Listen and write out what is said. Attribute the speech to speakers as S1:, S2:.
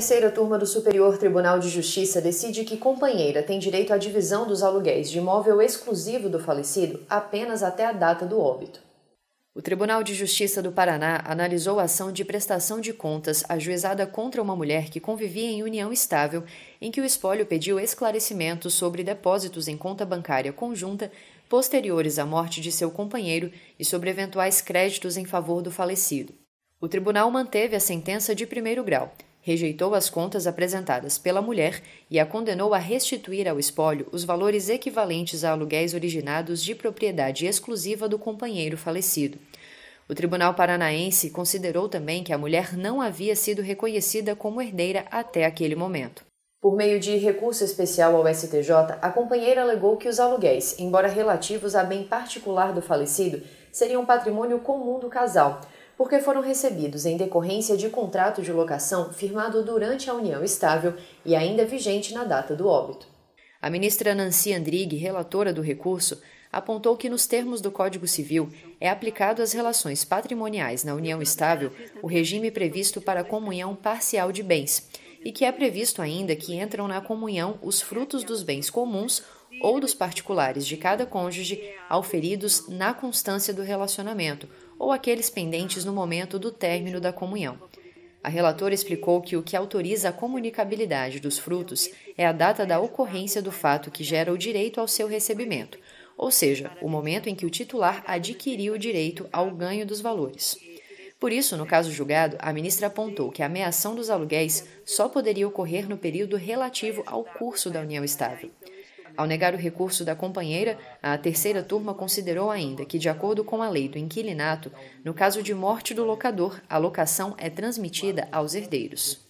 S1: terceira turma do Superior Tribunal de Justiça decide que companheira tem direito à divisão dos aluguéis de imóvel exclusivo do falecido apenas até a data do óbito. O Tribunal de Justiça do Paraná analisou a ação de prestação de contas ajuizada contra uma mulher que convivia em união estável, em que o espólio pediu esclarecimentos sobre depósitos em conta bancária conjunta posteriores à morte de seu companheiro e sobre eventuais créditos em favor do falecido. O tribunal manteve a sentença de primeiro grau, rejeitou as contas apresentadas pela mulher e a condenou a restituir ao espólio os valores equivalentes a aluguéis originados de propriedade exclusiva do companheiro falecido. O Tribunal Paranaense considerou também que a mulher não havia sido reconhecida como herdeira até aquele momento. Por meio de recurso especial ao STJ, a companheira alegou que os aluguéis, embora relativos a bem particular do falecido, seriam patrimônio comum do casal porque foram recebidos em decorrência de contrato de locação firmado durante a união estável e ainda vigente na data do óbito. A ministra Nancy Andrighi, relatora do recurso, apontou que, nos termos do Código Civil, é aplicado às relações patrimoniais na união estável o regime previsto para a comunhão parcial de bens, e que é previsto ainda que entram na comunhão os frutos dos bens comuns ou dos particulares de cada cônjuge auferidos na constância do relacionamento ou aqueles pendentes no momento do término da comunhão. A relatora explicou que o que autoriza a comunicabilidade dos frutos é a data da ocorrência do fato que gera o direito ao seu recebimento, ou seja, o momento em que o titular adquiriu o direito ao ganho dos valores. Por isso, no caso julgado, a ministra apontou que a ameação dos aluguéis só poderia ocorrer no período relativo ao curso da união estável. Ao negar o recurso da companheira, a terceira turma considerou ainda que, de acordo com a lei do inquilinato, no caso de morte do locador, a locação é transmitida aos herdeiros.